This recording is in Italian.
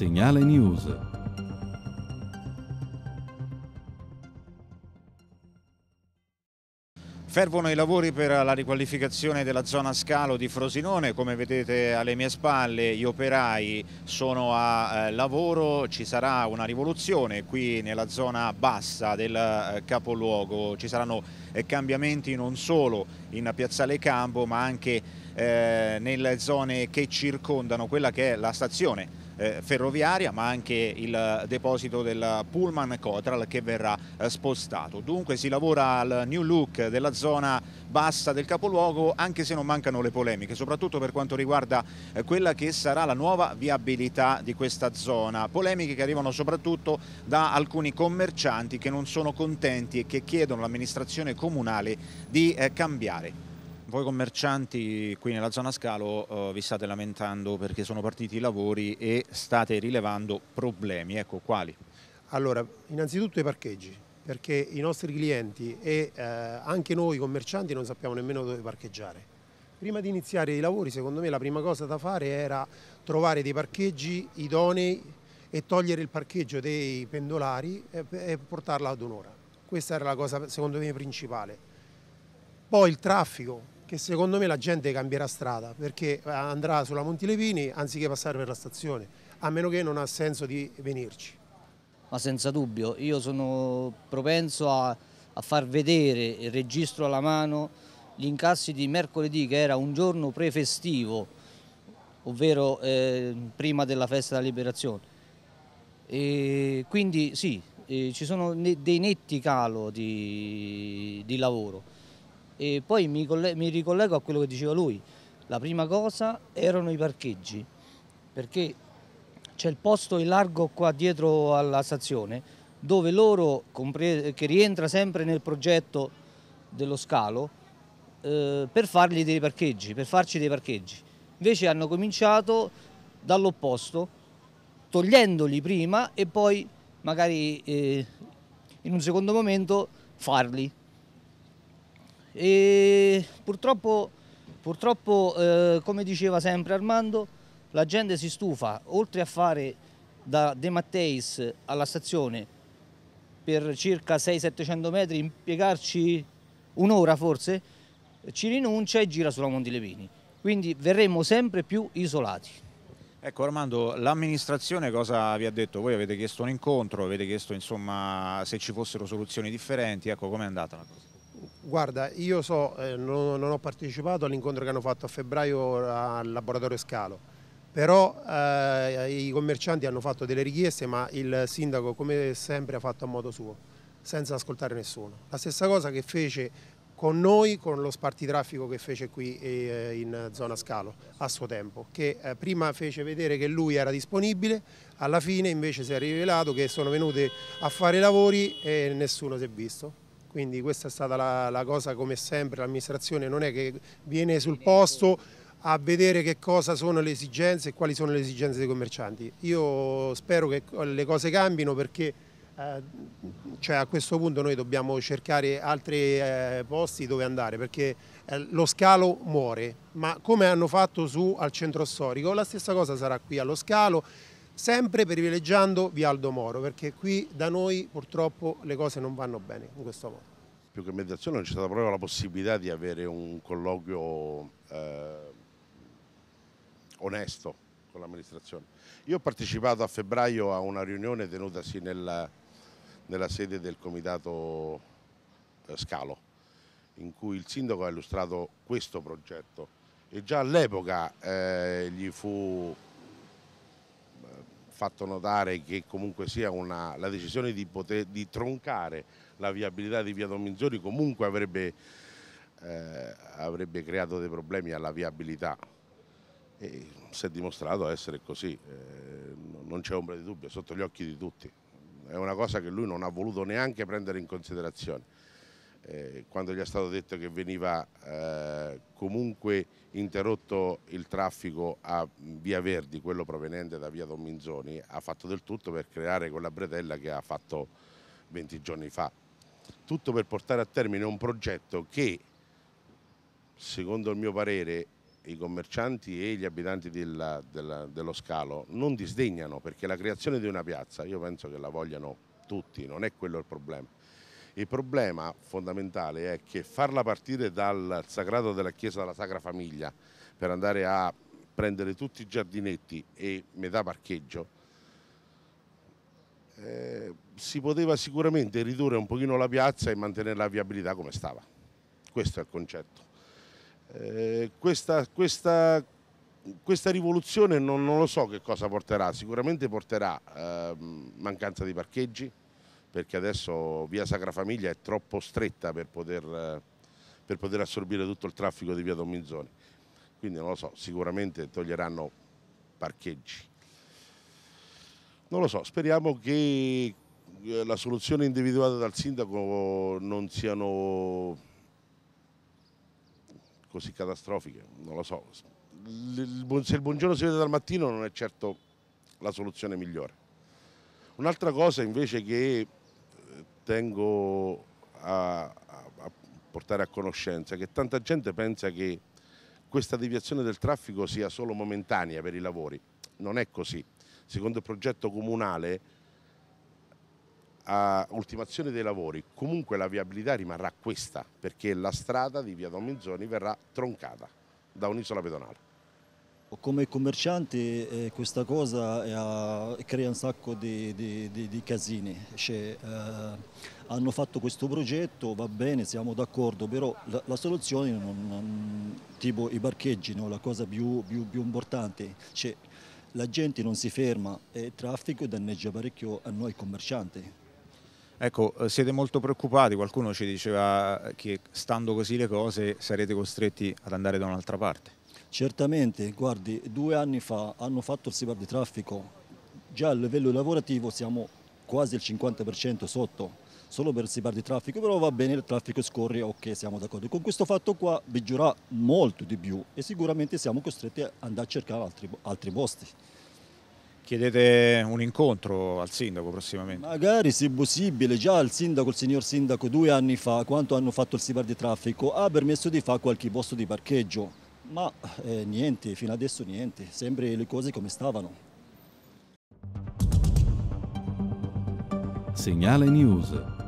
Segnale News. Fervono i lavori per la riqualificazione della zona scalo di Frosinone, come vedete alle mie spalle gli operai sono a eh, lavoro, ci sarà una rivoluzione qui nella zona bassa del eh, capoluogo, ci saranno eh, cambiamenti non solo in Piazzale Cambo ma anche nelle zone che circondano quella che è la stazione eh, ferroviaria ma anche il deposito del Pullman Cotral che verrà eh, spostato. Dunque si lavora al new look della zona bassa del capoluogo anche se non mancano le polemiche, soprattutto per quanto riguarda eh, quella che sarà la nuova viabilità di questa zona. Polemiche che arrivano soprattutto da alcuni commercianti che non sono contenti e che chiedono all'amministrazione comunale di cambiare. Voi commercianti qui nella zona Scalo eh, vi state lamentando perché sono partiti i lavori e state rilevando problemi, ecco quali? Allora, innanzitutto i parcheggi, perché i nostri clienti e eh, anche noi commercianti non sappiamo nemmeno dove parcheggiare. Prima di iniziare i lavori, secondo me la prima cosa da fare era trovare dei parcheggi idonei e togliere il parcheggio dei pendolari e portarla ad un'ora. Questa era la cosa, secondo me, principale. Poi il traffico, che secondo me la gente cambierà strada perché eh, andrà sulla Montilevini anziché passare per la stazione, a meno che non ha senso di venirci. Ma senza dubbio, io sono propenso a, a far vedere il registro alla mano gli incassi di mercoledì che era un giorno prefestivo, ovvero eh, prima della festa della liberazione. E quindi sì, eh, ci sono dei netti calo di, di lavoro e poi mi, mi ricollego a quello che diceva lui. La prima cosa erano i parcheggi, perché c'è il posto in largo qua dietro alla stazione dove loro, che rientra sempre nel progetto dello scalo, eh, per fargli dei parcheggi, per farci dei parcheggi. Invece hanno cominciato dall'opposto, togliendoli prima e poi magari eh, in un secondo momento farli e purtroppo, purtroppo eh, come diceva sempre Armando, la gente si stufa, oltre a fare da De Matteis alla stazione per circa 600-700 metri, impiegarci un'ora forse, ci rinuncia e gira sulla Monti Lepini. Quindi verremo sempre più isolati. Ecco Armando, l'amministrazione cosa vi ha detto? Voi avete chiesto un incontro, avete chiesto insomma, se ci fossero soluzioni differenti, ecco com'è andata la cosa? Guarda, io so, eh, non, non, ho partecipato all'incontro che hanno fatto a febbraio al laboratorio Scalo, però eh, i commercianti hanno fatto delle richieste ma il sindaco come sempre ha fatto a modo suo, senza ascoltare nessuno. La stessa cosa che fece con noi, con lo spartitraffico che fece qui eh, in zona Scalo a suo tempo, che eh, prima fece vedere che lui era disponibile, alla fine invece si è rivelato che sono venuti a fare i lavori e nessuno si è visto. Quindi questa è stata la, la cosa come sempre, l'amministrazione non è che viene sul posto a vedere che cosa sono le esigenze e quali sono le esigenze dei commercianti. Io spero che le cose cambino perché eh, cioè a questo punto noi dobbiamo cercare altri eh, posti dove andare perché eh, lo scalo muore, ma come hanno fatto su al centro storico, la stessa cosa sarà qui allo scalo sempre privilegiando Vialdo Moro, perché qui da noi purtroppo le cose non vanno bene in questo modo. Più che mediazione non c'è stata proprio la possibilità di avere un colloquio eh, onesto con l'amministrazione. Io ho partecipato a febbraio a una riunione tenutasi nella, nella sede del comitato eh, Scalo, in cui il sindaco ha illustrato questo progetto e già all'epoca eh, gli fu fatto notare che comunque sia una, la decisione di, poter, di troncare la viabilità di via Dominzoni comunque avrebbe, eh, avrebbe creato dei problemi alla viabilità. E si è dimostrato essere così, eh, non c'è ombra di dubbio, sotto gli occhi di tutti. È una cosa che lui non ha voluto neanche prendere in considerazione. Eh, quando gli è stato detto che veniva eh, comunque interrotto il traffico a Via Verdi, quello proveniente da Via Don Minzoni, ha fatto del tutto per creare quella bretella che ha fatto 20 giorni fa. Tutto per portare a termine un progetto che, secondo il mio parere, i commercianti e gli abitanti della, della, dello scalo non disdegnano perché la creazione di una piazza io penso che la vogliano tutti, non è quello il problema il problema fondamentale è che farla partire dal sagrato della chiesa della Sacra Famiglia per andare a prendere tutti i giardinetti e metà parcheggio eh, si poteva sicuramente ridurre un pochino la piazza e mantenere la viabilità come stava. Questo è il concetto. Eh, questa, questa, questa, rivoluzione non, non, lo so che cosa porterà, sicuramente porterà eh, mancanza di parcheggi, perché adesso via Sacra Famiglia è troppo stretta per poter, eh, per poter assorbire tutto il traffico di via Dominzoni. Quindi non lo so, sicuramente toglieranno parcheggi. Non lo so, speriamo che eh, la soluzione individuata dal sindaco non siano così catastrofiche, non lo so. Se il buongiorno si vede dal mattino non è certo la soluzione migliore. Un'altra cosa invece che tengo a, a portare a conoscenza, che tanta gente pensa che questa deviazione del traffico sia solo momentanea per i lavori. Non è così. Secondo il progetto comunale, a ultimazione dei lavori, comunque la viabilità rimarrà questa, perché la strada di via Dominzoni verrà troncata da un'isola pedonale. Come commercianti eh, questa cosa è, eh, crea un sacco di, di, di, di casini, cioè, eh, hanno fatto questo progetto, va bene, siamo d'accordo, però la, la soluzione, non, non, tipo i parcheggi, no? la cosa più, più, più importante, cioè, la gente non si ferma e il traffico danneggia parecchio a noi commercianti. Ecco, eh, siete molto preoccupati, qualcuno ci diceva che stando così le cose sarete costretti ad andare da un'altra parte. Certamente, guardi, due anni fa hanno fatto il di traffico, già a livello lavorativo siamo quasi il 50% sotto, solo per il di traffico, però va bene, il traffico scorre, ok, siamo d'accordo. Con questo fatto qua peggiorerà molto di più e sicuramente siamo costretti ad andare a cercare altri, altri posti. Chiedete un incontro al sindaco prossimamente? Magari se possibile, già il sindaco, il signor sindaco due anni fa, quanto hanno fatto il cyber di traffico, ha permesso di fare qualche posto di parcheggio ma eh, niente, fino adesso niente, sempre le cose come stavano. Segnale News